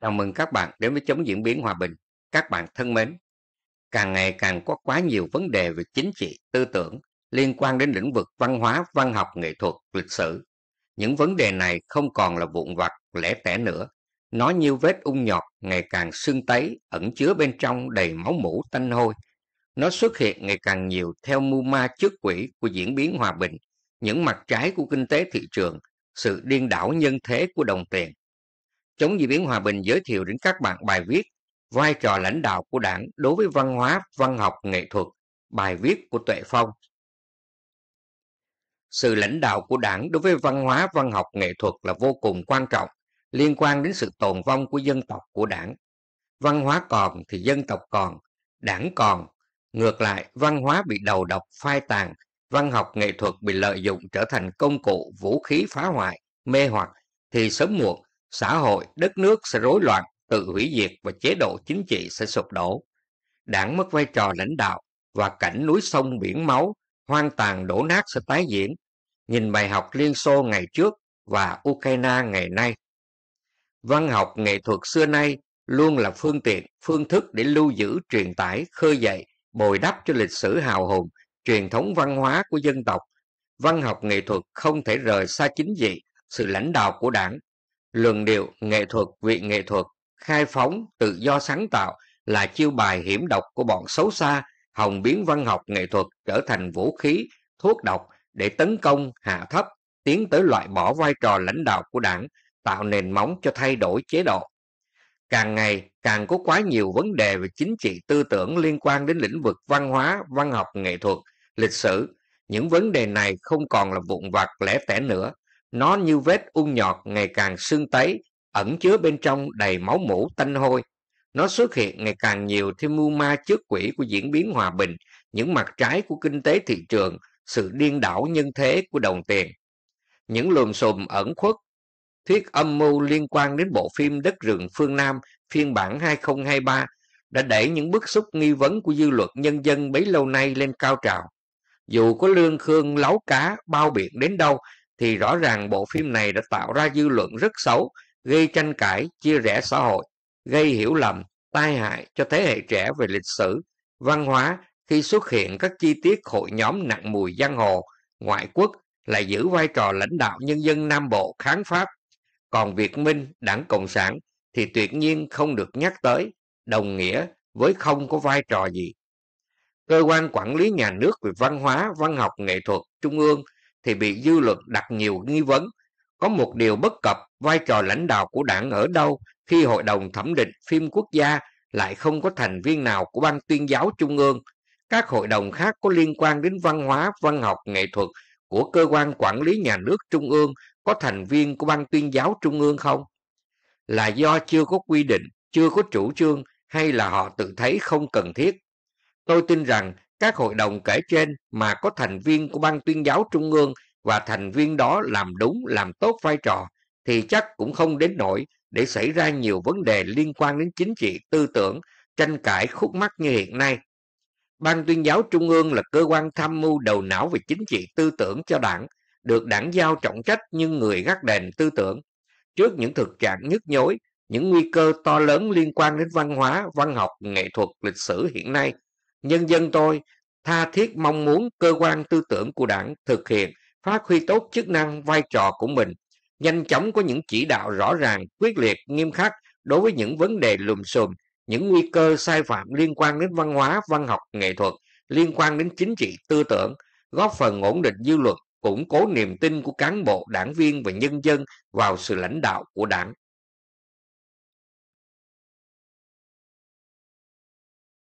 Chào mừng các bạn đến với chống diễn biến hòa bình. Các bạn thân mến, càng ngày càng có quá nhiều vấn đề về chính trị, tư tưởng liên quan đến lĩnh vực văn hóa, văn học, nghệ thuật, lịch sử. Những vấn đề này không còn là vụn vặt, lẻ tẻ nữa. Nó như vết ung nhọt, ngày càng sưng tấy, ẩn chứa bên trong đầy máu mũ tanh hôi. Nó xuất hiện ngày càng nhiều theo mưu ma trước quỷ của diễn biến hòa bình, những mặt trái của kinh tế thị trường, sự điên đảo nhân thế của đồng tiền Chống diễn biến hòa bình giới thiệu đến các bạn bài viết Vai trò lãnh đạo của đảng đối với văn hóa, văn học, nghệ thuật, bài viết của Tuệ Phong. Sự lãnh đạo của đảng đối với văn hóa, văn học, nghệ thuật là vô cùng quan trọng, liên quan đến sự tồn vong của dân tộc của đảng. Văn hóa còn thì dân tộc còn, đảng còn. Ngược lại, văn hóa bị đầu độc, phai tàn, văn học nghệ thuật bị lợi dụng trở thành công cụ, vũ khí phá hoại, mê hoặc, thì sớm muộn xã hội, đất nước sẽ rối loạn, tự hủy diệt và chế độ chính trị sẽ sụp đổ. Đảng mất vai trò lãnh đạo và cảnh núi sông biển máu, hoang tàn đổ nát sẽ tái diễn. Nhìn bài học Liên Xô ngày trước và Ukraine ngày nay. Văn học nghệ thuật xưa nay luôn là phương tiện, phương thức để lưu giữ, truyền tải, khơi dậy, bồi đắp cho lịch sử hào hùng, truyền thống văn hóa của dân tộc. Văn học nghệ thuật không thể rời xa chính trị, sự lãnh đạo của đảng, luận điệu nghệ thuật vị nghệ thuật khai phóng tự do sáng tạo là chiêu bài hiểm độc của bọn xấu xa hồng biến văn học nghệ thuật trở thành vũ khí thuốc độc để tấn công hạ thấp tiến tới loại bỏ vai trò lãnh đạo của đảng tạo nền móng cho thay đổi chế độ càng ngày càng có quá nhiều vấn đề về chính trị tư tưởng liên quan đến lĩnh vực văn hóa văn học nghệ thuật lịch sử những vấn đề này không còn là vụn vặt lẻ tẻ nữa nó như vết ung nhọt ngày càng sưng tấy ẩn chứa bên trong đầy máu mũ tanh hôi nó xuất hiện ngày càng nhiều theo mưu ma trước quỷ của diễn biến hòa bình những mặt trái của kinh tế thị trường sự điên đảo nhân thế của đồng tiền những lùm xùm ẩn khuất thuyết âm mưu liên quan đến bộ phim Đất rừng phương Nam phiên bản 2023 đã đẩy những bức xúc nghi vấn của dư luận nhân dân bấy lâu nay lên cao trào. Dù có lương khương láo cá bao biện đến đâu thì rõ ràng bộ phim này đã tạo ra dư luận rất xấu, gây tranh cãi, chia rẽ xã hội, gây hiểu lầm, tai hại cho thế hệ trẻ về lịch sử, văn hóa khi xuất hiện các chi tiết hội nhóm nặng mùi giang hồ, ngoại quốc lại giữ vai trò lãnh đạo nhân dân Nam Bộ kháng Pháp. Còn Việt Minh, đảng Cộng sản thì tuyệt nhiên không được nhắc tới, đồng nghĩa với không có vai trò gì. Cơ quan quản lý nhà nước về văn hóa, văn học, nghệ thuật, trung ương – thì bị dư luận đặt nhiều nghi vấn. Có một điều bất cập vai trò lãnh đạo của đảng ở đâu khi Hội đồng thẩm định phim quốc gia lại không có thành viên nào của ban tuyên giáo trung ương. Các hội đồng khác có liên quan đến văn hóa, văn học, nghệ thuật của cơ quan quản lý nhà nước trung ương có thành viên của ban tuyên giáo trung ương không? Là do chưa có quy định, chưa có chủ trương hay là họ tự thấy không cần thiết? Tôi tin rằng các hội đồng kể trên mà có thành viên của ban tuyên giáo trung ương và thành viên đó làm đúng làm tốt vai trò thì chắc cũng không đến nỗi để xảy ra nhiều vấn đề liên quan đến chính trị tư tưởng tranh cãi khúc mắc như hiện nay ban tuyên giáo trung ương là cơ quan tham mưu đầu não về chính trị tư tưởng cho đảng được đảng giao trọng trách như người gác đền tư tưởng trước những thực trạng nhức nhối những nguy cơ to lớn liên quan đến văn hóa văn học nghệ thuật lịch sử hiện nay nhân dân tôi tha thiết mong muốn cơ quan tư tưởng của đảng thực hiện phát huy tốt chức năng vai trò của mình nhanh chóng có những chỉ đạo rõ ràng quyết liệt nghiêm khắc đối với những vấn đề lùm xùm những nguy cơ sai phạm liên quan đến văn hóa văn học nghệ thuật liên quan đến chính trị tư tưởng góp phần ổn định dư luận củng cố niềm tin của cán bộ đảng viên và nhân dân vào sự lãnh đạo của đảng